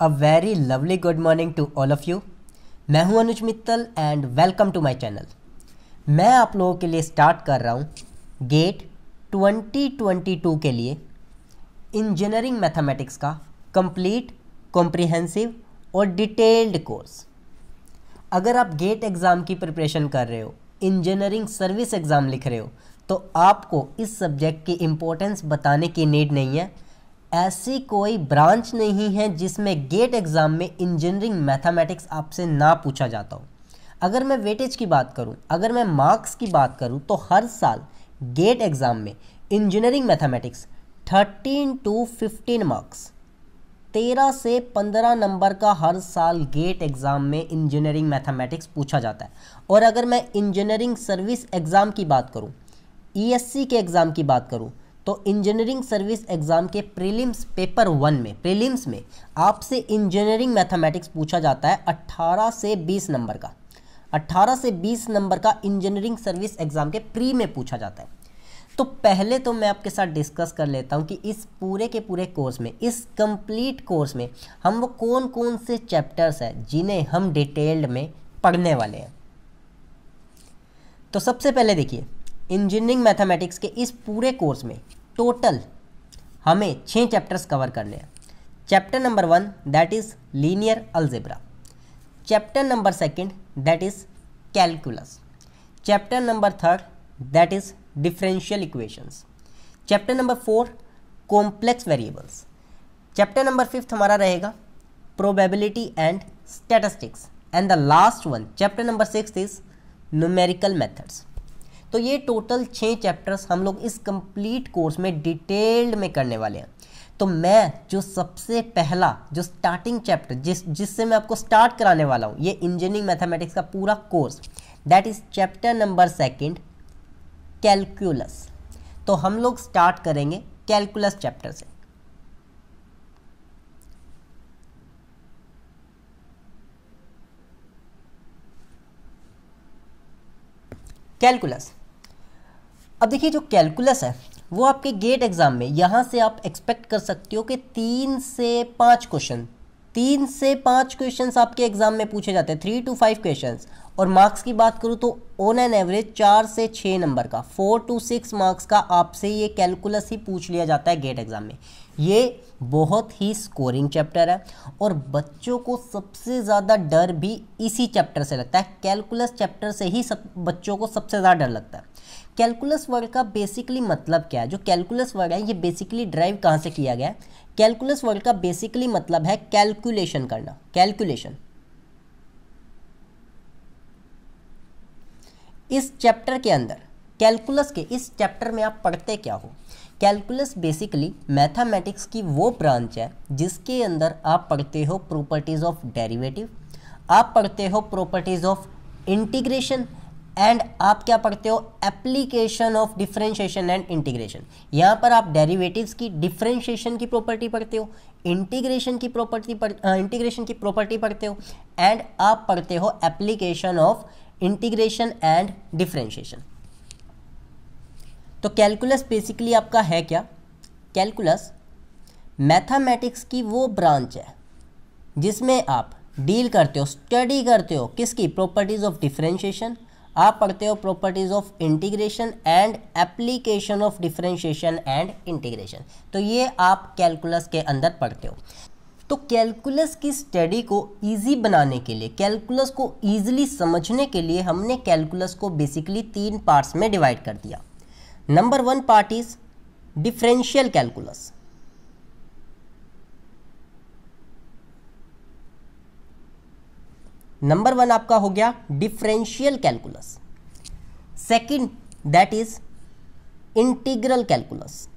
a very lovely good morning to all of you मैं हूं Anuj Mittal and welcome to my channel मैं आप लोगों के लिए स्टार्ट कर रहा हूं गेट 2022 के लिए इंजीनियरिंग मैथमेटिक्स का कंप्लीट कॉम्प्रिहेंसिव और डिटेल्ड कोर्स अगर आप गेट एग्ज़ाम की प्रिपरेशन कर रहे हो इंजीनियरिंग सर्विस एग्ज़ाम लिख रहे हो तो आपको इस सब्जेक्ट की इम्पोर्टेंस बताने की नीड नहीं है ऐसी कोई ब्रांच नहीं है जिसमें गेट एग्ज़ाम में इंजीनियरिंग मैथमेटिक्स आपसे ना पूछा जाता हो अगर मैं वेटेज की बात करूं, अगर मैं मार्क्स की बात करूं, तो हर साल गेट एग्ज़ाम में इंजीनियरिंग मैथमेटिक्स 13 टू 15 मार्क्स 13 से 15 नंबर का हर साल गेट एग्ज़ाम में इंजीनियरिंग मैथमेटिक्स पूछा जाता है और अगर मैं इंजीनियरिंग सर्विस एग्ज़ाम की बात करूँ ई e के एग्ज़ाम की बात करूँ तो इंजीनियरिंग सर्विस एग्ज़ाम के प्रीलिम्स पेपर वन में प्रीलिम्स में आपसे इंजीनियरिंग मैथमेटिक्स पूछा जाता है 18 से 20 नंबर का 18 से 20 नंबर का इंजीनियरिंग सर्विस एग्ज़ाम के प्री में पूछा जाता है तो पहले तो मैं आपके साथ डिस्कस कर लेता हूँ कि इस पूरे के पूरे कोर्स में इस कंप्लीट कोर्स में हम वो कौन कौन से चैप्टर्स हैं जिन्हें हम डिटेल्ड में पढ़ने वाले हैं तो सबसे पहले देखिए इंजीनियरिंग मैथमेटिक्स के इस पूरे कोर्स में टोटल हमें छः चैप्टर्स कवर करने हैं chapter number one that is linear algebra chapter number second that is calculus chapter number third that is differential equations chapter number four complex variables chapter number fifth हमारा रहेगा probability and statistics and the last one chapter number six is numerical methods तो ये total छः chapters हम लोग इस complete course में detailed में करने वाले हैं तो मैं जो सबसे पहला जो स्टार्टिंग चैप्टर जिस जिससे मैं आपको स्टार्ट कराने वाला हूँ ये इंजीनियरिंग मैथमेटिक्स का पूरा course that is chapter number second calculus तो हम लोग स्टार्ट करेंगे कैलकुलस चैप्टर से कैलकुलस अब देखिए जो कैलकुलस है वो आपके गेट एग्ज़ाम में यहाँ से आप एक्सपेक्ट कर सकते हो कि तीन से पाँच क्वेश्चन तीन से पाँच क्वेश्चंस आपके एग्ज़ाम में पूछे जाते हैं थ्री टू फाइव क्वेश्चंस और मार्क्स की बात करूँ तो ऑन एन एवरेज चार से छः नंबर का फोर टू सिक्स मार्क्स का आपसे ये कैलकुलस ही पूछ लिया जाता है गेट एग्ज़ाम में ये बहुत ही स्कोरिंग चैप्टर है और बच्चों को सबसे ज़्यादा डर भी इसी चैप्टर से लगता है कैलकुलस चैप्टर से ही सब बच्चों को सबसे ज़्यादा डर लगता है कैलकुलस वर्ड का बेसिकली मतलब क्या है जो कैलकुलस वर्ड है ये बेसिकली ड्राइव कहाँ से किया गया है कैलकुलस वर्ड का बेसिकली मतलब है कैलकुलेशन करना कैलकुलेशन इस चैप्टर के अंदर कैलकुलस के इस चैप्टर में आप पढ़ते क्या हो कैलकुलस बेसिकली मैथमेटिक्स की वो ब्रांच है जिसके अंदर आप पढ़ते हो प्रॉपर्टीज़ ऑफ डेरिवेटिव आप पढ़ते हो प्रॉपर्टीज़ ऑफ इंटीग्रेशन एंड आप क्या पढ़ते हो application of differentiation and integration यहाँ पर आप डेरिवेटिव्स की डिफ्रेंशिएशन की प्रॉपर्टी पढ़ते हो इंटीग्रेशन की प्रॉपर्टी पढ़ इंटीग्रेशन की प्रॉपर्टी पढ़ते हो एंड आप पढ़ते हो application of integration and differentiation तो कैलकुलस बेसिकली आपका है क्या कैलकुलस मैथमेटिक्स की वो ब्रांच है जिसमें आप डील करते हो स्टडी करते हो किसकी प्रॉपर्टीज़ ऑफ डिफरेंशिएशन आप पढ़ते हो properties of integration and application of differentiation and integration तो ये आप कैलकुलस के अंदर पढ़ते हो तो कैलकुलस की स्टडी को इजी बनाने के लिए कैलकुलस को ईजिली समझने के लिए हमने कैलकुलस को बेसिकली तीन पार्ट्स में डिवाइड कर दिया number one part is differential calculus number one आपका हो गया differential calculus second that is integral calculus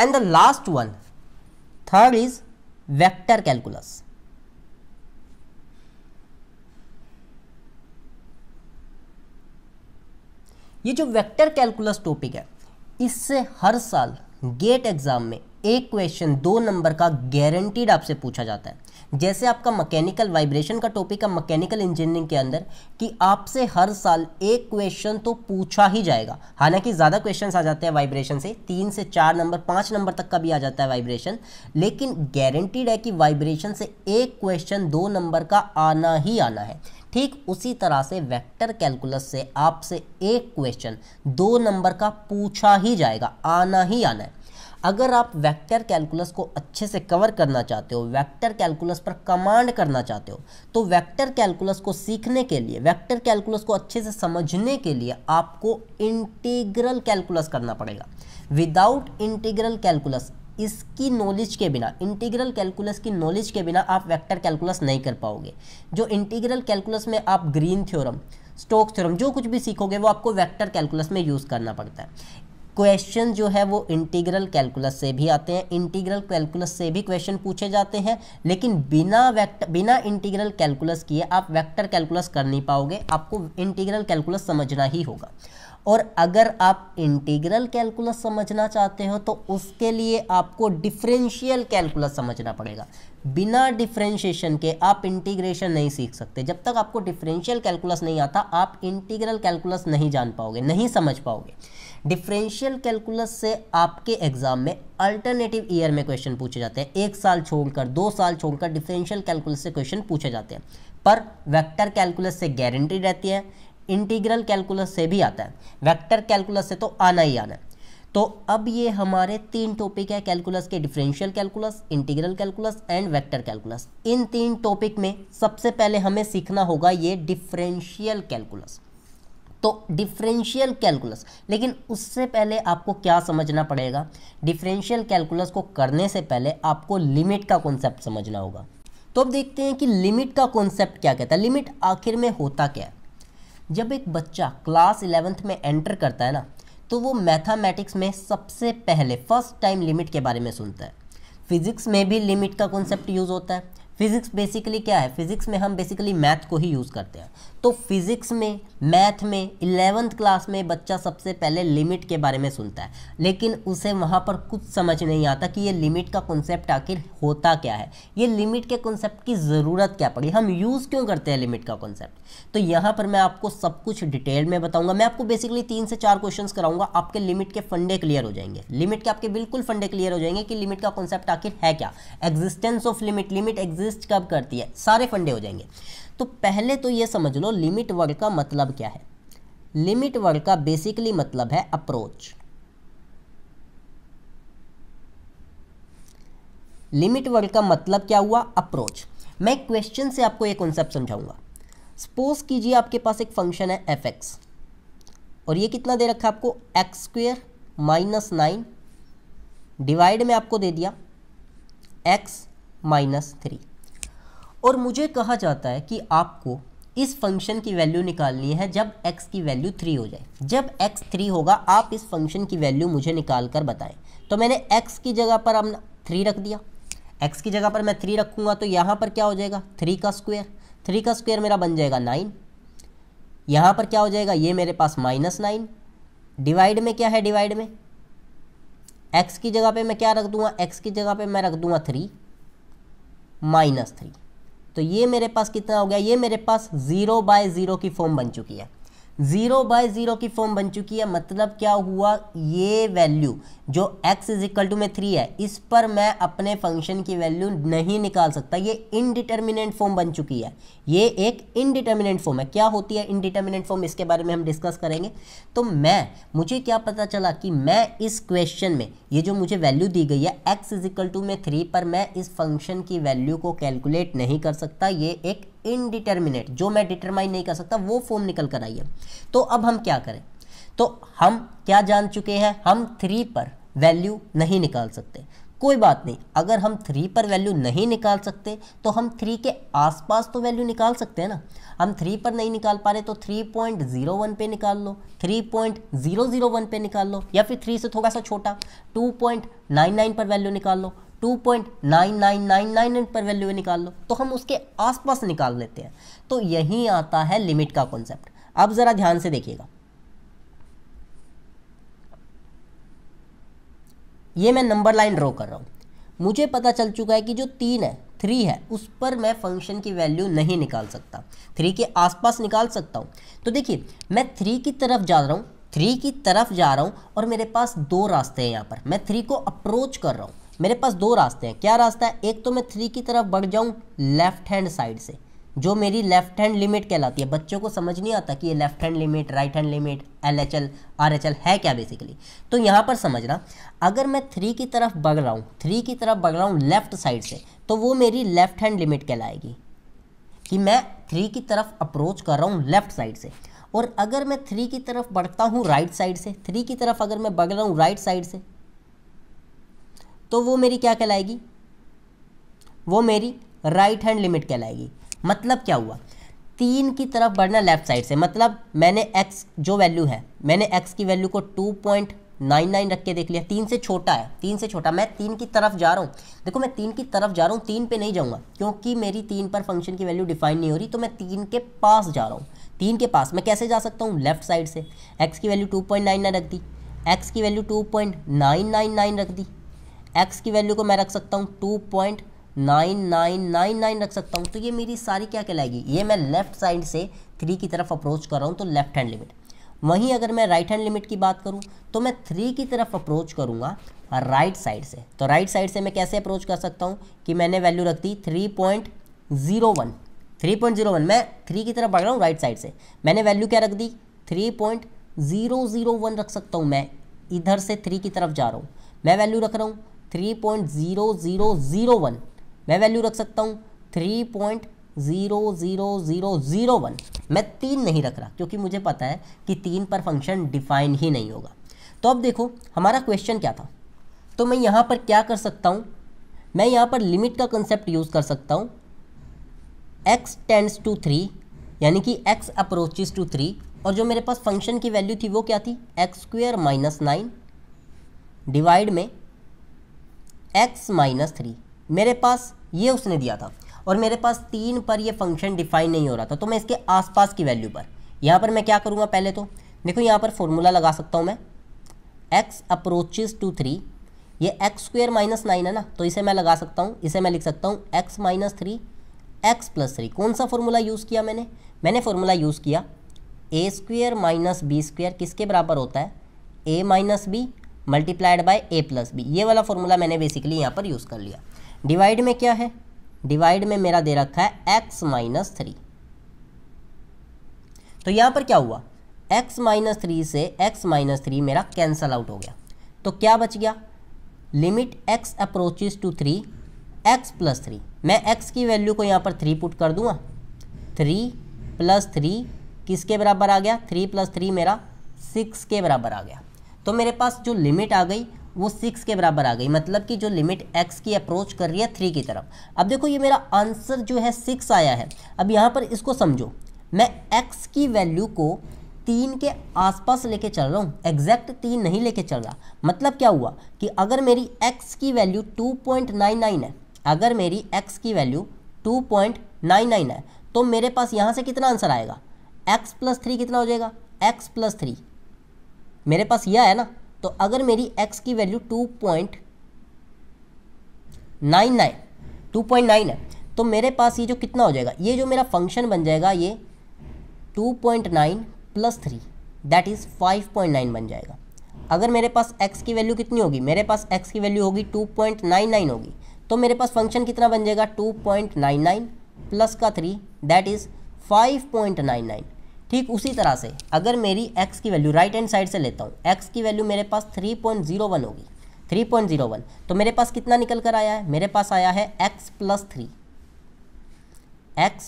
and the last one third is vector calculus ये जो वेक्टर कैलकुलस टॉपिक है इससे हर साल गेट एग्जाम में एक क्वेश्चन दो नंबर का गारंटीड आपसे पूछा जाता है जैसे आपका मैकेनिकल वाइब्रेशन का टॉपिक है मैकेनिकल इंजीनियरिंग के अंदर कि आपसे हर साल एक क्वेश्चन तो पूछा ही जाएगा हालांकि ज़्यादा क्वेश्चंस आ जाते हैं वाइब्रेशन से तीन से चार नंबर पाँच नंबर तक का भी आ जाता है वाइब्रेशन लेकिन गारंटीड है कि वाइब्रेशन से एक क्वेश्चन दो नंबर का आना ही आना है ठीक उसी तरह से वेक्टर कैलकुलस से आपसे एक क्वेश्चन दो नंबर का पूछा ही जाएगा आना ही आना है अगर आप वेक्टर कैलकुलस को अच्छे से कवर करना चाहते हो वेक्टर कैलकुलस पर कमांड करना चाहते हो तो वेक्टर कैलकुलस को सीखने के लिए वेक्टर कैलकुलस को अच्छे से समझने के लिए आपको इंटीग्रल कैलकुलस करना पड़ेगा विदाउट इंटीग्रल कैलकुलस इसकी नॉलेज के बिना इंटीग्रल कैलकुलस की नॉलेज के बिना आप वैक्टर कैलकुलस नहीं कर पाओगे जो इंटीग्रल कैलकुलस में आप ग्रीन थ्योरम स्टोक्स थ्योरम जो कुछ भी सीखोगे वो आपको वेक्टर कैलकुलस में यूज़ करना पड़ता है क्वेश्चन जो है वो इंटीग्रल कैलकुलस से भी आते हैं इंटीग्रल कैलकुलस से भी क्वेश्चन पूछे जाते हैं लेकिन बिना वैक्टर बिना इंटीग्रल कैलकुलस किए आप वेक्टर कैलकुलस कर नहीं पाओगे आपको इंटीग्रल कैलकुलस समझना ही होगा और अगर आप इंटीग्रल कैलकुलस समझना चाहते हो तो उसके लिए आपको डिफरेंशियल कैलकुलस समझना पड़ेगा बिना डिफरेंशिएशन के आप इंटीग्रेशन नहीं सीख सकते जब तक आपको डिफरेंशियल कैलकुलस नहीं आता आप इंटीग्रल कैलकुलस नहीं जान पाओगे नहीं समझ पाओगे डिफरेंशियल कैलकुलस से आपके एग्जाम में अल्टरनेटिव ईयर में क्वेश्चन पूछे जाते हैं एक साल छोड़कर दो साल छोड़कर डिफरेंशियल कैलकुलस से क्वेश्चन पूछे जाते हैं पर वेक्टर कैलकुलस से गारंटी रहती है इंटीग्रल कैलकुलस से भी आता है वेक्टर कैलकुलस से तो आना ही आना है तो अब ये हमारे तीन टॉपिक है कैलकुलस के differential calculus integral calculus and vector calculus इन तीन टॉपिक में सबसे पहले हमें सीखना होगा ये डिफरेंशियल कैलकुलस तो डिफरेंशियल कैलकुलस लेकिन उससे पहले आपको क्या समझना पड़ेगा डिफरेंशियल कैलकुलस को करने से पहले आपको लिमिट का कॉन्सेप्ट समझना होगा तो अब देखते हैं कि लिमिट का कॉन्सेप्ट क्या कहता है लिमिट आखिर में होता क्या है जब एक बच्चा क्लास इलेवेंथ में एंटर करता है ना तो वो मैथामेटिक्स में सबसे पहले फर्स्ट टाइम लिमिट के बारे में सुनता है फिज़िक्स में भी लिमिट का कॉन्सेप्ट यूज़ होता है फिज़िक्स बेसिकली क्या है फिज़िक्स में हम बेसिकली मैथ को ही यूज़ करते हैं तो फिज़िक्स में मैथ में इलेवेंथ क्लास में बच्चा सबसे पहले लिमिट के बारे में सुनता है लेकिन उसे वहाँ पर कुछ समझ नहीं आता कि ये लिमिट का कॉन्सेप्ट आखिर होता क्या है ये लिमिट के कॉन्सेप्ट की ज़रूरत क्या पड़ी हम यूज़ क्यों करते हैं लिमिट का कॉन्सेप्ट तो यहाँ पर मैं आपको सब कुछ डिटेल में बताऊँगा मैं आपको बेसिकली तीन से चार क्वेश्चन कराऊंगा आपके लिमिट के फंडे क्लियर हो जाएंगे लिमिट के आपके बिल्कुल फंडे क्लियर हो जाएंगे कि लिमिट का कॉन्सेप्ट आखिर है क्या existence of limit limit exist exist कब करती है सारे फंडे हो जाएंगे तो पहले तो ये समझ लो लिमिट वर्ग का मतलब क्या है लिमिट वर्ग का बेसिकली मतलब है अप्रोच लिमिट वर्ग का मतलब क्या हुआ अप्रोच मैं क्वेश्चन से आपको एक कॉन्सेप्ट समझाऊंगा सपोज कीजिए आपके पास एक फंक्शन है एफ एक्स और ये कितना दे रखा है आपको x square minus nine divide में आपको दे दिया एक्स माइनस थ्री और मुझे कहा जाता है कि आपको इस फंक्शन की वैल्यू निकालनी है जब x की वैल्यू थ्री हो जाए जब x थ्री होगा आप इस फंक्शन की वैल्यू मुझे निकाल कर बताएं तो मैंने x की जगह पर अब थ्री रख दिया x की जगह पर मैं थ्री रखूँगा तो यहाँ पर क्या हो जाएगा थ्री का स्क्वायर थ्री का स्क्वायर मेरा बन जाएगा नाइन यहाँ पर क्या हो जाएगा ये मेरे पास माइनस नाइन डिवाइड में क्या है डिवाइड में एक्स की जगह पे मैं क्या रख दूंगा एक्स की जगह पे मैं रख दूंगा थ्री माइनस थ्री तो ये मेरे पास कितना हो गया ये मेरे पास ज़ीरो बाय ज़ीरो की फॉर्म बन चुकी है ज़ीरो बाय ज़ीरो की फॉर्म बन चुकी है मतलब क्या हुआ ये वैल्यू जो x इज इक्वल टू में थ्री है इस पर मैं अपने फंक्शन की वैल्यू नहीं निकाल सकता ये इनडिटर्मिनेंट फॉर्म बन चुकी है ये एक इनडिटर्मिनेंट फॉर्म है क्या होती है इनडिटर्मिनेंट फॉर्म इसके बारे में हम डिस्कस करेंगे तो मैं मुझे क्या पता चला कि मैं इस क्वेश्चन में ये जो मुझे वैल्यू दी गई है एक्स इज इक्वल टू में थ्री पर मैं इस फंक्शन की वैल्यू को कैलकुलेट नहीं कर सकता ये एक इनडिटर्मिनेट जो मैं डिटरमाइन नहीं कर सकता वो फॉर्म निकल कर आई है तो अब हम क्या करें तो हम क्या जान चुके हैं हम थ्री पर वैल्यू नहीं निकाल सकते कोई बात नहीं अगर हम थ्री पर वैल्यू नहीं निकाल सकते तो हम थ्री के आसपास तो वैल्यू निकाल सकते हैं ना हम थ्री पर नहीं निकाल पा रहे तो थ्री पॉइंट ज़ीरो वन पे निकाल लो three point zero zero one पे निकाल लो या फिर थ्री से थोड़ा सा छोटा टू पॉइंट नाइन नाइन पर वैल्यू निकाल लो 2.9999 पर वैल्यू निकाल लो तो हम उसके आसपास निकाल लेते हैं तो यही आता है लिमिट का कॉन्सेप्ट अब ज़रा ध्यान से देखिएगा ये मैं नंबर लाइन ड्रॉ कर रहा हूँ मुझे पता चल चुका है कि जो तीन है थ्री है उस पर मैं फंक्शन की वैल्यू नहीं निकाल सकता थ्री के आसपास निकाल सकता हूँ तो देखिए मैं थ्री की तरफ जा रहा हूँ थ्री की तरफ जा रहा हूँ और मेरे पास दो रास्ते हैं यहाँ पर मैं थ्री को अप्रोच कर रहा हूँ मेरे पास दो रास्ते हैं क्या रास्ता है एक तो मैं थ्री की तरफ बढ़ जाऊँ लेफ्ट हैंड साइड से जो मेरी लेफ्ट हैंड लिमिट कहलाती है बच्चों को समझ नहीं आता कि ये left hand limit right hand limit L H L R H L है क्या बेसिकली तो यहाँ पर समझना अगर मैं थ्री की तरफ बढ़ रहा हूँ थ्री की तरफ बढ़ रहा हूँ लेफ्ट साइड से तो वो मेरी लेफ्ट हैंड लिमिट कहलाएगी कि मैं थ्री की तरफ अप्रोच कर रहा हूँ लेफ्ट साइड से और अगर मैं थ्री की तरफ बढ़ता हूँ राइट साइड से थ्री की तरफ अगर मैं बढ़ रहा हूँ राइट साइड से तो वो मेरी क्या कहलाएगी वो मेरी राइट हैंड लिमिट कहलाएगी मतलब क्या हुआ तीन की तरफ बढ़ना लेफ्ट साइड से मतलब मैंने एक्स जो वैल्यू है मैंने एक्स की वैल्यू को टू पॉइंट नाइन नाइन रख के देख लिया तीन से छोटा है तीन से छोटा मैं तीन की तरफ जा रहा हूँ देखो मैं तीन की तरफ जा रहा हूँ तीन पे नहीं जाऊँगा क्योंकि मेरी तीन पर फंक्शन की वैल्यू डिफाइन नहीं हो रही तो मैं तीन के पास जा रहा हूँ तीन के पास मैं कैसे जा सकता हूँ लेफ्ट साइड से एक्स की value two point nine nine रख दी एक्स की value two point nine nine nine रख दी एक्स की वैल्यू को मैं रख सकता हूँ two point nine nine nine nine रख सकता हूँ तो ये मेरी सारी क्या कहलाएगी ये मैं लेफ्ट साइड से थ्री की तरफ अप्रोच कर रहा हूँ तो लेफ्ट हैंड लिमिट वहीं अगर मैं राइट हैंड लिमिट की बात करूँ तो मैं थ्री की तरफ अप्रोच करूँगा राइट साइड से तो राइट साइड से मैं कैसे अप्रोच कर सकता हूँ कि मैंने वैल्यू रख दी three point zero one three point zero one मैं थ्री की तरफ बढ़ रहा हूँ राइट साइड से मैंने वैल्यू क्या रख दी three point zero zero one रख सकता हूँ मैं इधर से थ्री की तरफ जा रहा हूँ मैं वैल्यू रख रहा हूँ three point zero zero zero one मैं वैल्यू रख सकता हूँ three point zero zero zero zero one मैं तीन नहीं रख रहा क्योंकि मुझे पता है कि तीन पर फंक्शन डिफाइन ही नहीं होगा तो अब देखो हमारा क्वेश्चन क्या था तो मैं यहाँ पर क्या कर सकता हूँ मैं यहाँ पर लिमिट का कंसेप्ट यूज़ कर सकता हूँ एक्स टेंड्स टू थ्री यानी कि एक्स अप्रोचेज टू थ्री और जो मेरे पास फंक्शन की वैल्यू थी वो क्या थी x square minus nine divide में एक्स माइनस थ्री मेरे पास ये उसने दिया था और मेरे पास तीन पर ये फंक्शन डिफाइन नहीं हो रहा था तो मैं इसके आसपास की वैल्यू पर यहाँ पर मैं क्या करूँगा पहले तो देखो यहाँ पर फॉर्मूला लगा सकता हूँ मैं एक्स अप्रोचेज टू थ्री ये एक्स स्क्वेयर माइनस नाइन है ना तो इसे मैं लगा सकता हूँ इसे मैं लिख सकता हूँ x minus three x plus three कौन सा फॉर्मूला यूज़ किया मैंने मैंने फॉर्मूला यूज़ किया a square minus b square किसके बराबर होता है a minus b multiplied by a plus b ये वाला फॉर्मूला मैंने बेसिकली यहाँ पर यूज़ कर लिया डिवाइड में क्या है डिवाइड में मेरा दे रखा है एक्स माइनस थ्री तो यहाँ पर क्या हुआ एक्स माइनस थ्री से एक्स माइनस थ्री मेरा कैंसल आउट हो गया तो क्या बच गया limit x approaches to three x plus three मैं एक्स की वैल्यू को यहाँ पर थ्री पुट कर दूंगा थ्री प्लस थ्री किसके बराबर आ गया थ्री प्लस थ्री मेरा सिक्स के बराबर आ गया तो मेरे पास जो लिमिट आ गई वो सिक्स के बराबर आ गई मतलब कि जो लिमिट एक्स की अप्रोच कर रही है थ्री की तरफ अब देखो ये मेरा आंसर जो है सिक्स आया है अब यहाँ पर इसको समझो मैं एक्स की वैल्यू को तीन के आसपास लेके चल रहा हूँ एग्जैक्ट तीन नहीं लेके चल रहा मतलब क्या हुआ कि अगर मेरी एक्स की value two point nine nine है अगर मेरी एक्स की value two point nine nine है तो मेरे पास यहाँ से कितना आंसर आएगा एक्स प्लस थ्री कितना हो जाएगा एक्स प्लस थ्री मेरे पास यह है ना तो अगर मेरी एक्स की value two point nine nine two point nine है तो मेरे पास ये जो कितना हो जाएगा ये जो मेरा फंक्शन बन जाएगा ये two point nine plus three that is five point nine बन जाएगा अगर मेरे पास x की वैल्यू कितनी होगी मेरे पास x की वैल्यू होगी 2.99 होगी तो मेरे पास फंक्शन कितना बन जाएगा 2.99 प्लस का थ्री दैट इज़ 5.99 ठीक उसी तरह से अगर मेरी x की वैल्यू राइट हैंड साइड से लेता हूँ x की वैल्यू मेरे पास 3.01 होगी 3.01 तो मेरे पास कितना निकल कर आया है मेरे पास आया है x plus three x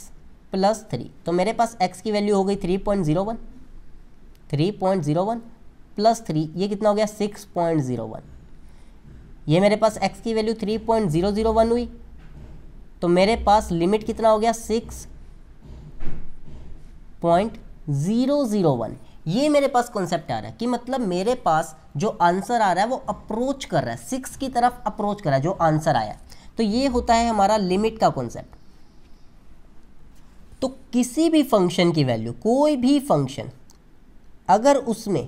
plus three तो मेरे पास x की वैल्यू हो गई 3.01 3.01 प्लस थ्री ये कितना हो गया 6.01 ये मेरे पास x की वैल्यू 3.001 हुई तो मेरे पास लिमिट कितना हो गया six point zero zero one ये मेरे पास कॉन्सेप्ट आ रहा है कि मतलब मेरे पास जो आंसर आ रहा है वो अप्रोच कर रहा है सिक्स की तरफ अप्रोच कर रहा है जो आंसर आया तो ये होता है हमारा लिमिट का कॉन्सेप्ट तो किसी भी फंक्शन की वैल्यू कोई भी फंक्शन अगर उसमें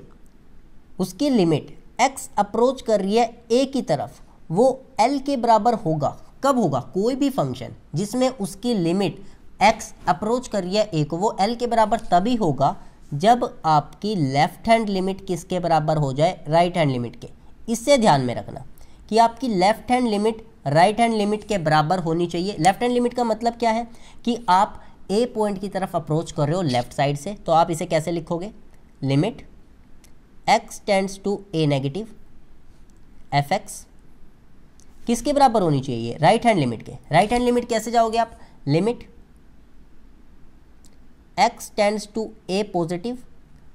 उसकी लिमिट एक्स अप्रोच कर रही है ए की तरफ वो एल के बराबर होगा कब होगा कोई भी फंक्शन जिसमें उसकी लिमिट एक्स अप्रोच कर रही है ए को वो एल के बराबर तभी होगा जब आपकी लेफ्ट हैंड लिमिट किसके बराबर हो जाए राइट हैंड लिमिट के इससे ध्यान में रखना कि आपकी left hand limit right hand limit के बराबर होनी चाहिए लेफ्ट हैंड लिमिट का मतलब क्या है कि आप ए पॉइंट की तरफ अप्रोच कर रहे हो लेफ्ट साइड से तो आप इसे कैसे लिखोगे limit x tends to a negative f x किसके बराबर होनी चाहिए राइट हैंड लिमिट के राइट हैंड लिमिट कैसे जाओगे आप limit x tends to a positive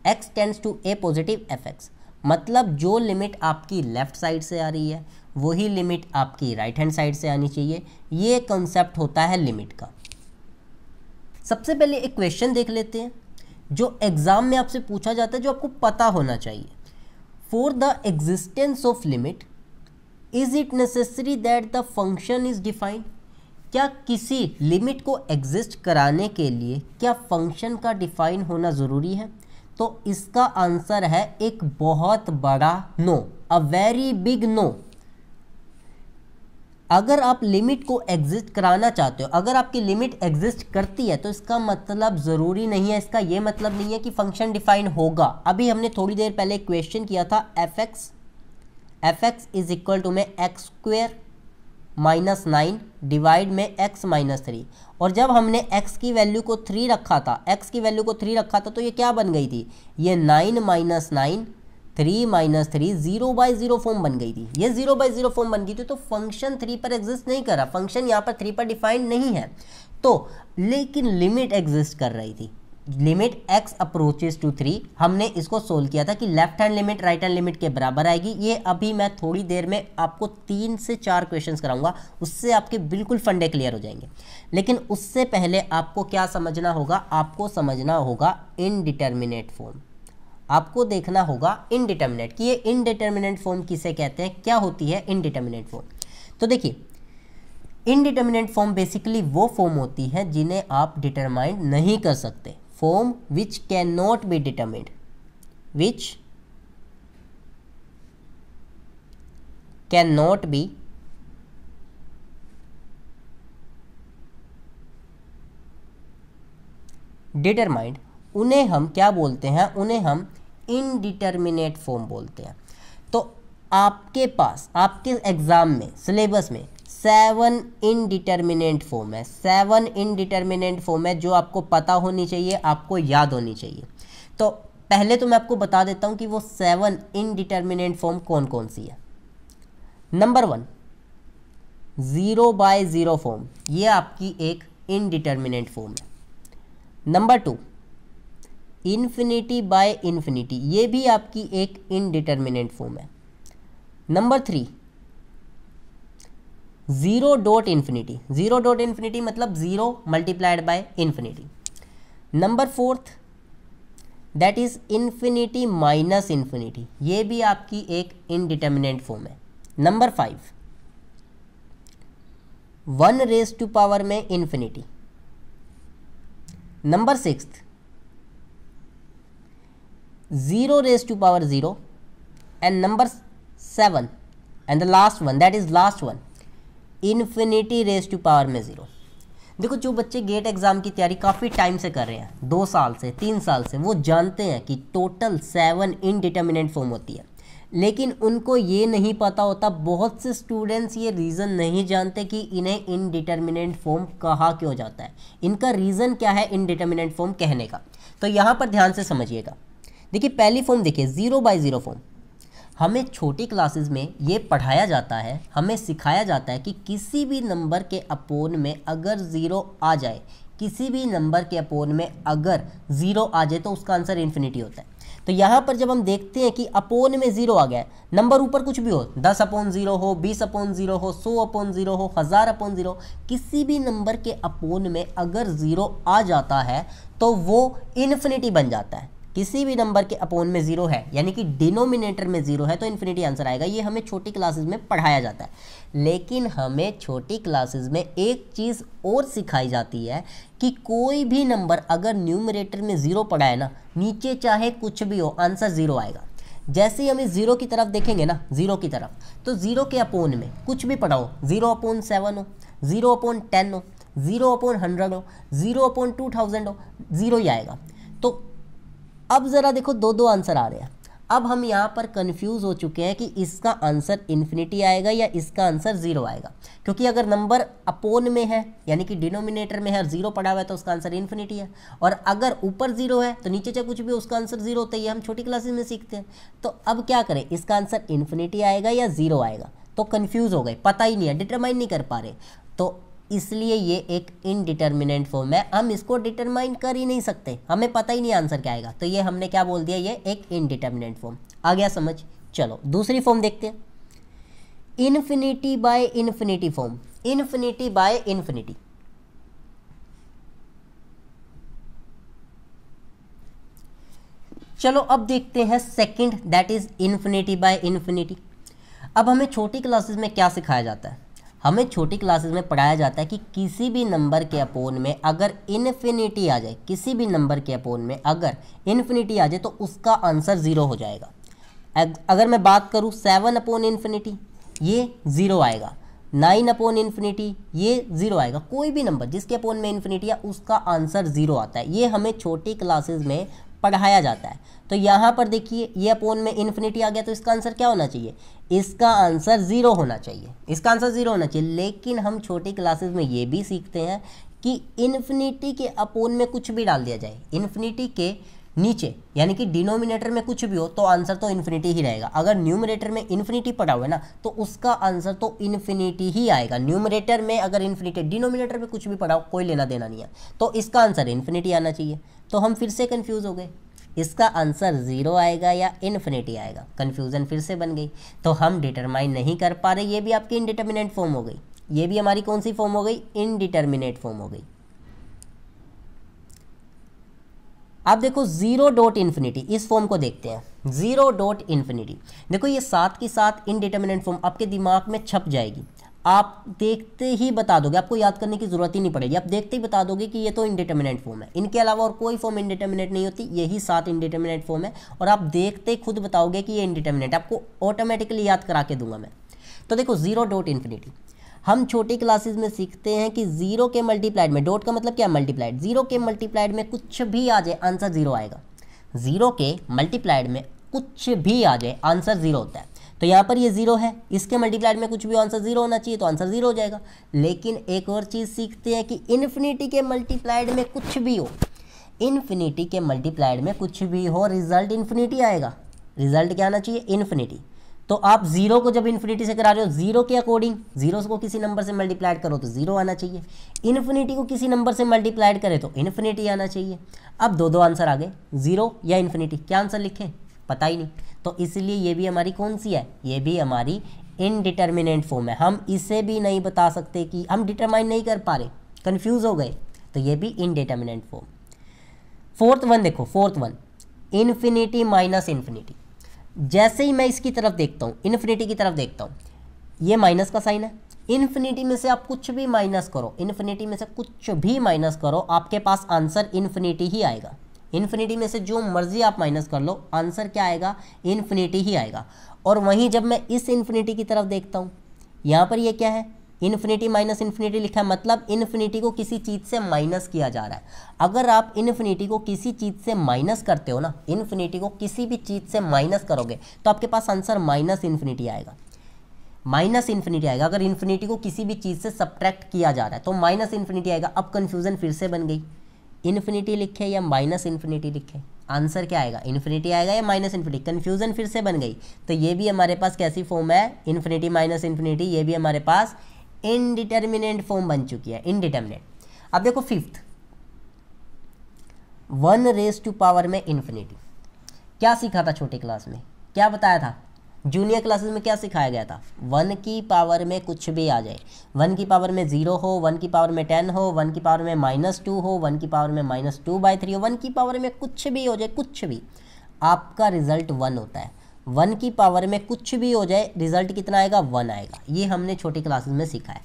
x tends to a positive f x मतलब जो लिमिट आपकी लेफ़्ट साइड से आ रही है वही लिमिट आपकी राइट हैंड साइड से आनी चाहिए ये कंसेप्ट होता है लिमिट का सबसे पहले एक क्वेश्चन देख लेते हैं जो एग्ज़ाम में आपसे पूछा जाता है जो आपको पता होना चाहिए for the existence of limit is it necessary that the function is defined क्या किसी लिमिट को एग्जिस्ट कराने के लिए क्या फंक्शन का डिफाइन होना ज़रूरी है तो इसका आंसर है एक बहुत बड़ा no a very big no अगर आप लिमिट को एग्जिस्ट कराना चाहते हो अगर आपकी लिमिट एग्जिस्ट करती है तो इसका मतलब ज़रूरी नहीं है इसका ये मतलब नहीं है कि फंक्शन डिफाइन होगा अभी हमने थोड़ी देर पहले क्वेश्चन किया था f x f x is equal to मे x square minus nine divide में एक्स माइनस थ्री और जब हमने एक्स की वैल्यू को थ्री रखा था एक्स की वैल्यू को थ्री रखा था तो ये क्या बन गई थी ये nine minus nine three minus three zero by zero form बन गई थी ये जीरो बाई जीरो फॉर्म बन गई थी तो फंक्शन थ्री पर एग्जिस्ट नहीं कर रहा फंक्शन यहाँ पर थ्री पर डिफाइंड नहीं है तो लेकिन लिमिट एग्जिस्ट कर रही थी limit x approaches to three हमने इसको सोल्व किया था कि left hand limit right hand limit के बराबर आएगी ये अभी मैं थोड़ी देर में आपको तीन से चार क्वेश्चन कराऊंगा उससे आपके बिल्कुल फंडे क्लियर हो जाएंगे लेकिन उससे पहले आपको क्या समझना होगा आपको समझना होगा इनडिटर्मिनेट फॉर्म आपको देखना होगा इनडिटर्मिनेट कि ये इनडिटर्मिनेट फॉर्म किसे कहते हैं क्या होती है इनडिटर्मिनेट फॉर्म तो देखिए इनडिटर्मिनेट फॉर्म बेसिकली वो फॉर्म होती है जिन्हें आप डिटरमाइंड नहीं कर सकते form which cannot be determined which cannot be determined उन्हें हम क्या बोलते हैं उन्हें हम इनडिटर्मिनेट फॉर्म बोलते हैं तो आपके पास आपके एग्ज़ाम में सिलेबस में सेवन इनडिटर्मिनेंट फॉर्म है सेवन इनडिटर्मिनेंट फॉर्म है जो आपको पता होनी चाहिए आपको याद होनी चाहिए तो पहले तो मैं आपको बता देता हूँ कि वो सेवन इनडिटर्मिनेंट फॉर्म कौन कौन सी है number one zero by zero form ये आपकी एक इनडिटर्मिनेंट फॉर्म है number two infinity by infinity ये भी आपकी एक इनडिटर्मिनेंट फॉर्म है number three zero dot infinity zero dot infinity मतलब zero multiplied by infinity number fourth that is infinity minus infinity ये भी आपकी एक इनडिटर्मिनेंट फॉर्म है number five one raise to power में infinity number six zero raise to power zero and number seven and the last one that is last one infinity raise to power में zero देखो जो बच्चे gate exam की तैयारी काफ़ी time से कर रहे हैं दो साल से तीन साल से वो जानते हैं कि टोटल सेवन इनडिटर्मिनेंट फॉर्म होती है लेकिन उनको ये नहीं पता होता बहुत से स्टूडेंट्स ये रीज़न नहीं जानते कि इन्हें इनडिटर्मिनेंट फॉर्म कहा क्यों जाता है इनका रीज़न क्या है इनडिटर्मिनेंट फॉर्म कहने का तो यहाँ पर ध्यान से समझिएगा देखिए पहली फॉर्म देखिए ज़ीरो बाई ज़ीरो फॉर्म हमें छोटी क्लासेस में ये पढ़ाया जाता है हमें सिखाया जाता है कि किसी भी नंबर के अपोन में अगर ज़ीरो आ जाए किसी भी नंबर के अपोन में अगर ज़ीरो आ जाए तो उसका आंसर इन्फिनिटी होता है तो यहाँ पर जब हम देखते हैं कि अपोन में ज़ीरो आ गया है नंबर ऊपर कुछ भी हो दस अपोन ज़ीरो हो बीस अपोन ज़ीरो हो सौ अपोन ज़ीरो हो हज़ार अपोन ज़ीरो किसी भी नंबर के अपोन में अगर ज़ीरो आ जाता है तो वो इन्फिनिटी बन जाता है किसी भी नंबर के अपोन में जीरो है यानी कि डिनोमिनेटर में जीरो है तो इन्फिनिटी आंसर आएगा ये हमें छोटी क्लासेज में पढ़ाया जाता है लेकिन हमें छोटी क्लासेज में एक चीज़ और सिखाई जाती है कि कोई भी नंबर अगर न्यूमरेटर में ज़ीरो पढ़ाए है ना नीचे चाहे कुछ भी हो आंसर ज़ीरो आएगा जैसे ही हमें ज़ीरो की तरफ देखेंगे ना ज़ीरो की तरफ तो ज़ीरो के अपोन में कुछ भी पढ़ाओ ज़ीरो अपोन सेवन हो ज़ीरो अपोन टेन हो ज़ीरो अपोन हंड्रेड हो ज़ीरो अपोन टू थाउजेंड हो ज़ीरो ही आएगा तो अब ज़रा देखो दो दो आंसर आ रहे हैं अब हम यहाँ पर कंफ्यूज हो चुके हैं कि इसका आंसर इन्फिनिटी आएगा या इसका आंसर ज़ीरो आएगा क्योंकि अगर नंबर अपोन में है यानी कि डिनोमिनेटर में है और ज़ीरो पड़ा हुआ है तो उसका आंसर इन्फिनिटी है और अगर ऊपर ज़ीरो है तो नीचे चाहे कुछ भी उसका आंसर ज़ीरो होता है हम छोटी क्लासेज में सीखते हैं तो अब क्या करें इसका आंसर इन्फिनिटी आएगा या ज़ीरो आएगा तो कन्फ्यूज़ हो गए पता ही नहीं है डिटरमाइन नहीं कर पा रहे तो इसलिए ये एक इनडिटर्मिनेंट फॉर्म है हम इसको डिटरमाइन कर ही नहीं सकते हमें पता ही नहीं आंसर क्या आएगा तो ये हमने क्या बोल दिया ये एक इनडिटर्मिनेंट फॉर्म आ गया समझ चलो दूसरी फॉर्म देखते हैं infinity by infinity form infinity by infinity चलो अब देखते हैं second that is infinity by infinity अब हमें छोटी क्लासेस में क्या सिखाया जाता है हमें छोटी क्लासेस में पढ़ाया जाता है कि किसी भी नंबर के अपोन में अगर इन्फिनिटी आ जाए किसी भी नंबर के अपोन में अगर इन्फिनिटी आ जाए तो उसका आंसर ज़ीरो हो जाएगा अगर मैं बात करूँ सेवन अपोन इन्फिनिटी ये ज़ीरो आएगा नाइन अपोन इन्फिनिटी ये ज़ीरो आएगा कोई भी नंबर जिसके अपोन में इन्फिनिटी है उसका आंसर ज़ीरो आता है ये हमें छोटी क्लासेज में पढ़ाया जाता है तो यहाँ पर देखिए ये अपोन में इन्फिनिटी आ गया तो इसका आंसर क्या होना चाहिए इसका आंसर ज़ीरो होना चाहिए इसका आंसर ज़ीरो होना चाहिए लेकिन हम छोटी क्लासेस में ये भी सीखते हैं कि इन्फिनिटी के अपोन में कुछ भी डाल दिया जाए इन्फिनिटी के नीचे यानी कि डिनोमिनेटर में कुछ भी हो तो आंसर तो इन्फिनिटी ही रहेगा अगर न्यूमरेटर में इन्फिनिटी पड़ा हुआ है ना तो उसका आंसर तो इन्फिनिटी ही आएगा न्यूमरेटर में अगर इन्फिनिटी डिनोमिनेटर में कुछ भी पड़ा हो कोई लेना देना नहीं है तो इसका आंसर इन्फिनिटी आना चाहिए तो हम फिर से कन्फ्यूज़ हो गए इसका आंसर ज़ीरो आएगा या इन्फिनिटी आएगा कन्फ्यूज़न फिर से बन गई तो हम डिटरमाइन नहीं कर पा रहे ये भी आपकी इनडिटर्मिनेट फॉर्म हो गई ये भी हमारी कौन सी फॉर्म हो गई इनडिटर्मिनेट फॉर्म हो गई आप देखो जीरो डॉट इन्फिनिटी इस फॉर्म को देखते हैं जीरो डॉट इन्फिनिटी देखो ये साथ के साथ इनडिटर्मिनेंट फॉर्म आपके दिमाग में छप जाएगी आप देखते ही बता दोगे आपको याद करने की ज़रूरत ही नहीं पड़ेगी आप देखते ही बता दोगे कि ये तो इंडिटर्मिनेट फॉर्म है इनके अलावा और कोई फॉर्म इंडिटर्मिनेट नहीं होती यही सात इंडिटर्मिनेट फॉर्म है और आप देखते खुद बताओगे कि ये इंडिटर्मिनेट आपको ऑटोमेटिकली याद करा के दूंगा मैं तो देखो जीरो डॉट इन्फिनिटी हम छोटी क्लासेज में सीखते हैं कि जीरो के मल्टीप्लाइड में डॉट का मतलब क्या मल्टीप्लाइड जीरो के मल्टीप्लाइड में कुछ भी आ जाए आंसर जीरो आएगा जीरो के मल्टीप्लाइड में कुछ भी आ जाए आंसर जीरो होता है तो यहाँ पर ये जीरो है इसके मल्टीप्लाइड में कुछ भी आंसर जीरो होना चाहिए तो आंसर जीरो हो जाएगा लेकिन एक और चीज़ सीखते हैं कि इन्फिनिटी के मल्टीप्लाइड में कुछ भी हो इन्फिनिटी के मल्टीप्लाइड में कुछ भी हो रिजल्ट इन्फिनिटी आएगा रिजल्ट क्या आना चाहिए इन्फिनिटी तो आप जीरो को जब इन्फिनिटी से करा रहे हो जीरो के अकॉर्डिंग जीरो को किसी नंबर से मल्टीप्लाइड करो तो जीरो आना चाहिए इन्फिनिटी को किसी नंबर से मल्टीप्लाइड करें तो इन्फिनिटी आना चाहिए अब दो दो आंसर आ गए जीरो या इन्फिनिटी क्या आंसर लिखें पता ही नहीं तो इसलिए ये भी हमारी कौन सी है ये भी हमारी इनडिटर्मिनेंट फॉर्म है हम इसे भी नहीं बता सकते कि हम डिटरमाइन नहीं कर पा रहे कन्फ्यूज़ हो गए तो ये भी इनडिटर्मिनेंट फॉर्म फोर्थ वन देखो fourth one infinity minus infinity जैसे ही मैं इसकी तरफ देखता हूँ इन्फिनिटी की तरफ देखता हूँ ये माइनस का साइन है इन्फिनिटी में से आप कुछ भी माइनस करो इन्फिनिटी में से कुछ भी माइनस करो आपके पास आंसर इन्फिनिटी ही आएगा इन्फिनिटी में से जो मर्जी आप माइनस कर लो आंसर क्या आएगा इन्फिनिटी ही आएगा और वहीं जब मैं इस इन्फिनिटी की तरफ देखता हूँ यहाँ पर ये क्या है इन्फिनिटी माइनस इन्फिनिटी लिखा है मतलब इन्फिनिटी को किसी चीज़ से माइनस किया जा रहा है अगर आप इन्फिनिटी को किसी चीज़ से माइनस करते हो ना इन्फिनिटी को किसी भी चीज़ से माइनस करोगे तो आपके पास आंसर माइनस इन्फिनिटी आएगा माइनस इन्फिनिटी आएगा अगर इन्फिनिटी को किसी भी चीज़ से सब्ट्रैक्ट किया जा रहा है तो माइनस इन्फिनिटी आएगा अब कन्फ्यूज़न फिर से बन गई इन्फिनिटी लिखे या माइनस इन्फिनिटी लिखे आंसर क्या आएगा इन्फिनिटी आएगा या माइनस इन्फिनिटी कन्फ्यूजन फिर से बन गई तो ये भी हमारे पास कैसी फॉर्म है इन्फिनिटी माइनस इन्फिनिटी ये भी हमारे पास इनडिटर्मिनेंट फॉर्म बन चुकी है इनडिटर्मिनेंट अब देखो fifth one raise to power में इन्फिनिटी क्या सीखा था छोटी क्लास में क्या बताया था जूनियर क्लासेस में क्या सिखाया गया था वन की पावर में कुछ भी आ जाए वन की पावर में जीरो हो वन की पावर में टेन हो वन की पावर में माइनस टू हो वन की पावर में माइनस टू बाई थ्री हो वन की पावर में कुछ भी हो जाए कुछ भी आपका रिजल्ट वन होता है वन की पावर में कुछ भी हो जाए रिजल्ट कितना आएगा वन आएगा ये हमने छोटी क्लासेज में सीखा है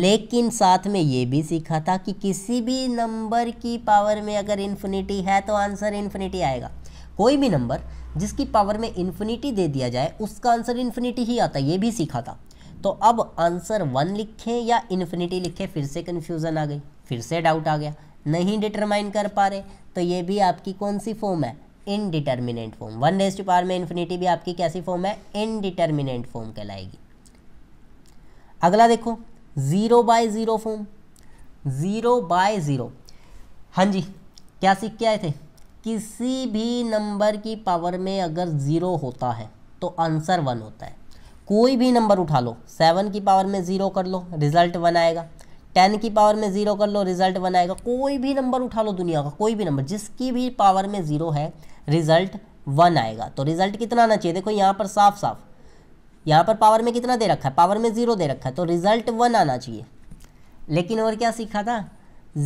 लेकिन साथ में ये भी सीखा था कि किसी भी नंबर की पावर में अगर इन्फिनिटी है तो आंसर इन्फिनिटी आएगा कोई भी नंबर जिसकी पावर में इन्फिनिटी दे दिया जाए उसका आंसर इन्फिनिटी ही आता है ये भी सीखा था तो अब आंसर वन लिखें या इन्फिनिटी लिखें फिर से कन्फ्यूज़न आ गई फिर से डाउट आ गया नहीं डिटरमाइन कर पा रहे तो ये भी आपकी कौन सी फॉर्म है indeterminate form one raise to power में इन्फिनिटी भी आपकी कैसी फॉर्म है इनडिटर्मिनेंट फॉर्म कहलाएगी अगला देखो zero by zero form zero by zero हाँ जी क्या सीख के आए थे किसी भी नंबर की पावर में अगर ज़ीरो होता है तो आंसर वन होता है कोई भी नंबर उठा लो सेवन की पावर में ज़ीरो कर लो रिज़ल्ट वन आएगा टेन की पावर में ज़ीरो कर लो रिज़ल्ट वन आएगा कोई भी नंबर उठा लो दुनिया का कोई भी नंबर जिसकी भी पावर में ज़ीरो है रिज़ल्ट वन आएगा तो रिज़ल्ट कितना आना चाहिए देखो यहाँ पर साफ साफ यहाँ पर पावर में कितना दे रखा है पावर में ज़ीरो दे रखा है तो रिज़ल्ट वन आना चाहिए लेकिन और क्या सीखा था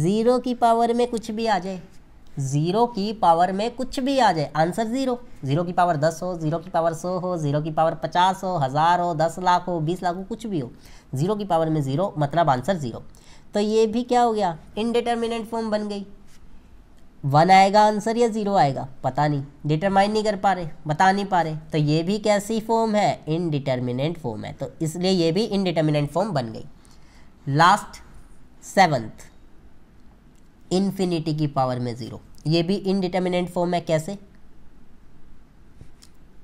ज़ीरो की पावर में कुछ भी आ जाए ज़ीरो की पावर में कुछ भी आ जाए आंसर ज़ीरो ज़ीरो की पावर दस हो ज़ीरो की पावर सौ हो ज़ीरो की पावर पचास हो हज़ार हो दस लाख हो बीस लाख हो कुछ भी हो ज़ीरो की पावर में ज़ीरो मतलब आंसर ज़ीरो तो ये भी क्या हो गया इनडिटर्मिनेंट फॉर्म बन गई वन आएगा आंसर या ज़ीरो आएगा पता नहीं डिटरमाइन नहीं कर पा रहे बता नहीं पा रहे तो ये भी कैसी फॉर्म है इनडिटर्मिनेंट फॉर्म है तो इसलिए ये भी इनडिटर्मिनेंट फॉर्म बन गई लास्ट सेवन्थ इन्फिनिटी की पावर में ज़ीरो ये भी इनडिटर्मिनेंट फॉर्म है कैसे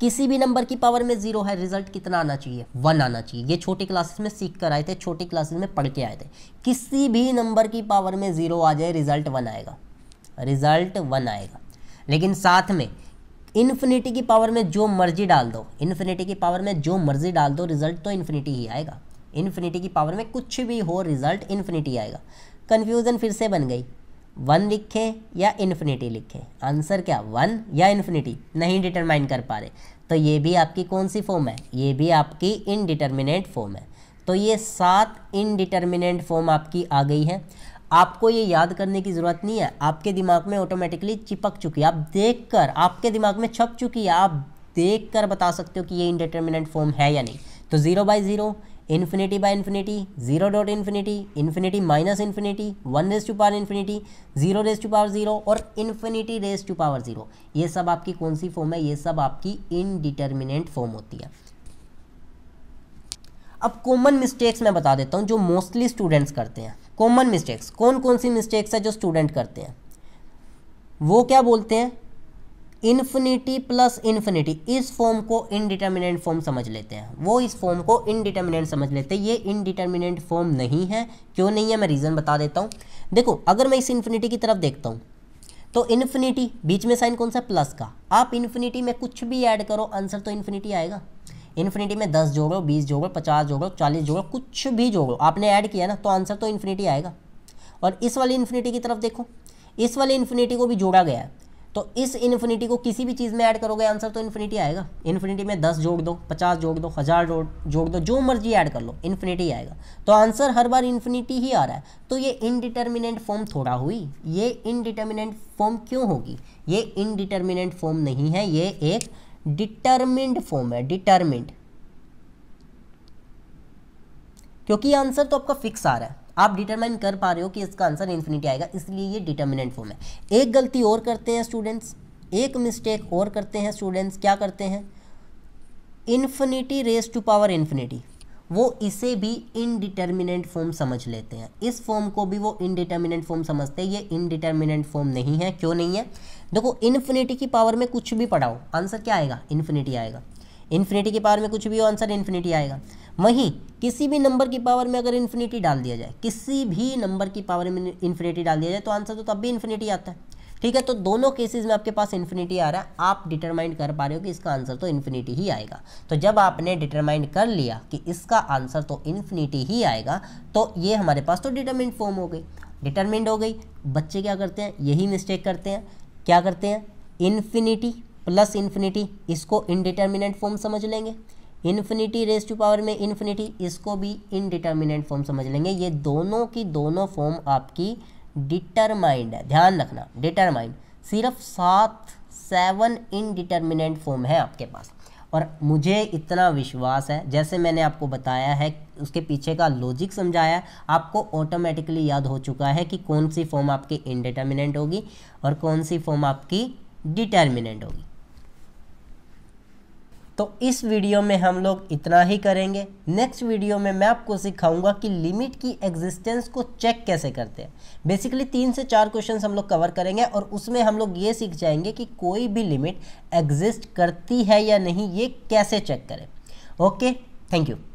किसी भी नंबर की पावर में जीरो है रिजल्ट कितना आना चाहिए वन आना चाहिए ये छोटी क्लासेस में सीख कर आए थे छोटे क्लासेस में पढ़ के आए थे किसी भी नंबर की पावर में जीरो आ जाए रिजल्ट वन आएगा रिजल्ट वन आएगा लेकिन साथ में इन्फिनिटी की पावर में जो मर्जी डाल दो इन्फिनिटी की पावर में जो मर्जी डाल दो रिजल्ट तो इन्फिनिटी ही आएगा इन्फिनिटी की पावर में कुछ भी हो रिजल्ट इन्फिनिटी आएगा कन्फ्यूज़न फिर से बन गई वन लिखें या इन्फिनिटी लिखें आंसर क्या वन या इन्फिनिटी नहीं डिटरमाइन कर पा रहे तो ये भी आपकी कौन सी फॉर्म है ये भी आपकी इनडिटर्मिनेंट फॉर्म है तो ये सात इनडिटर्मिनेंट फॉर्म आपकी आ गई है आपको ये याद करने की ज़रूरत नहीं है आपके दिमाग में ऑटोमेटिकली चिपक चुकी है आप देख कर आपके दिमाग में छप चुकी है आप देख कर बता सकते हो कि ये इनडिटर्मिनेंट फॉर्म है या नहीं तो zero by zero infinity by infinity zero dot infinity infinity minus infinity one raise to power infinity zero raise to power zero और infinity raise to power zero ये सब आपकी कौन सी फॉर्म है ये सब आपकी इनडिटर्मिनेंट फॉर्म होती है अब कॉमन मिस्टेक्स मैं बता देता हूँ जो मोस्टली स्टूडेंट्स करते हैं कॉमन मिस्टेक्स कौन कौन सी मिस्टेक्स है जो स्टूडेंट करते हैं वो क्या बोलते हैं इन्फिनिटी प्लस इन्फिनिटी इस फॉर्म को इनडिटर्मिनेंट फॉर्म समझ लेते हैं वो इस फॉर्म को इनडिटर्मिनेंट समझ लेते हैं ये इनडिटर्मिनेंट फॉर्म नहीं है क्यों नहीं है मैं रीज़न बता देता हूँ देखो अगर मैं इस इन्फिनिटी की तरफ देखता हूँ तो इन्फिनिटी बीच में साइन कौन सा प्लस का आप इन्फिनिटी में कुछ भी ऐड करो आंसर तो इन्फिनिटी आएगा इन्फिनिटी में दस जोड़ो बीस जोड़ो पचास जोड़ो चालीस जोड़ो कुछ भी जोड़ो आपने ऐड किया ना तो आंसर तो इन्फिनिटी आएगा और इस वाली इन्फिनिटी की तरफ देखो इस वाली इन्फिनिटी को भी जोड़ा गया है तो इस इन्फिनिटी को किसी भी चीज़ में ऐड करोगे आंसर तो इन्फिनिटी आएगा इन्फिनिटी में दस जोड़ दो पचास जोड़ दो हज़ार जोड़ जोड़ दो जो मर्जी ऐड कर लो इन्फिनिटी आएगा तो आंसर हर बार इन्फिनिटी ही आ रहा है तो ये इनडिटर्मिनेंट फॉर्म थोड़ा हुई ये इनडिटर्मिनेंट फॉर्म क्यों होगी ये इनडिटर्मिनेंट फॉर्म नहीं है ये एक डिटर्मिंड फॉर्म है डिटर्मिंड क्योंकि आंसर तो आपका फिक्स आ रहा है आप डिटरमाइन कर पा रहे हो कि इसका आंसर इन्फिनिटी आएगा इसलिए ये डिटर्मिनेंट फॉर्म है एक गलती और करते हैं स्टूडेंट्स एक मिस्टेक और करते हैं स्टूडेंट्स क्या करते हैं infinity raise to power infinity वो इसे भी इनडिटर्मिनेंट फॉर्म समझ लेते हैं इस फॉर्म को भी वो इनडिटर्मिनेंट फॉर्म समझते हैं ये इनडिटर्मिनेंट फॉर्म नहीं है क्यों नहीं है देखो इन्फिनिटी की पावर में कुछ भी पढ़ाओ आंसर क्या आएगा इन्फिनिटी आएगा इन्फिनिटी की पावर में कुछ भी हो आंसर इन्फिनिटी आएगा वहीं किसी भी नंबर की पावर में अगर इन्फिनिटी डाल दिया जाए किसी भी नंबर की पावर में इन्फिनिटी डाल दिया जाए तो आंसर तो तब भी इन्फिनिटी आता है ठीक है तो दोनों केसेस में आपके पास इन्फिनिटी आ रहा है आप डिटरमाइंड कर पा रहे हो कि इसका आंसर तो इन्फिनिटी ही आएगा तो जब आपने डिटरमाइंड कर लिया कि इसका आंसर तो इन्फिनिटी ही आएगा तो ये हमारे पास तो डिटरमिंड फॉर्म हो गई डिटरमिंड हो गई बच्चे क्या करते हैं यही मिस्टेक करते हैं क्या करते हैं इन्फिनिटी प्लस इन्फिनिटी इसको इनडिटर्मिनेंट फॉर्म समझ लेंगे इन्फिनिटी रेस टू पावर में इन्फिनिटी इसको भी इनडिटर्मिनेंट फॉर्म समझ लेंगे ये दोनों की दोनों फॉर्म आपकी डिटरमाइंड है ध्यान रखना डिटरमाइंड सिर्फ सात सेवन इनडिटर्मिनेंट फॉर्म है आपके पास और मुझे इतना विश्वास है जैसे मैंने आपको बताया है उसके पीछे का लॉजिक समझाया आपको ऑटोमेटिकली याद हो चुका है कि कौन सी फॉर्म आपकी इनडिटर्मिनेंट होगी और कौन सी फॉर्म आपकी डिटर्मिनेंट होगी तो इस वीडियो में हम लोग इतना ही करेंगे नेक्स्ट वीडियो में मैं आपको सिखाऊंगा कि लिमिट की एग्जिस्टेंस को चेक कैसे करते हैं बेसिकली तीन से चार क्वेश्चन हम लोग कवर करेंगे और उसमें हम लोग ये सीख जाएंगे कि कोई भी लिमिट एग्जिस्ट करती है या नहीं ये कैसे चेक करें ओके थैंक यू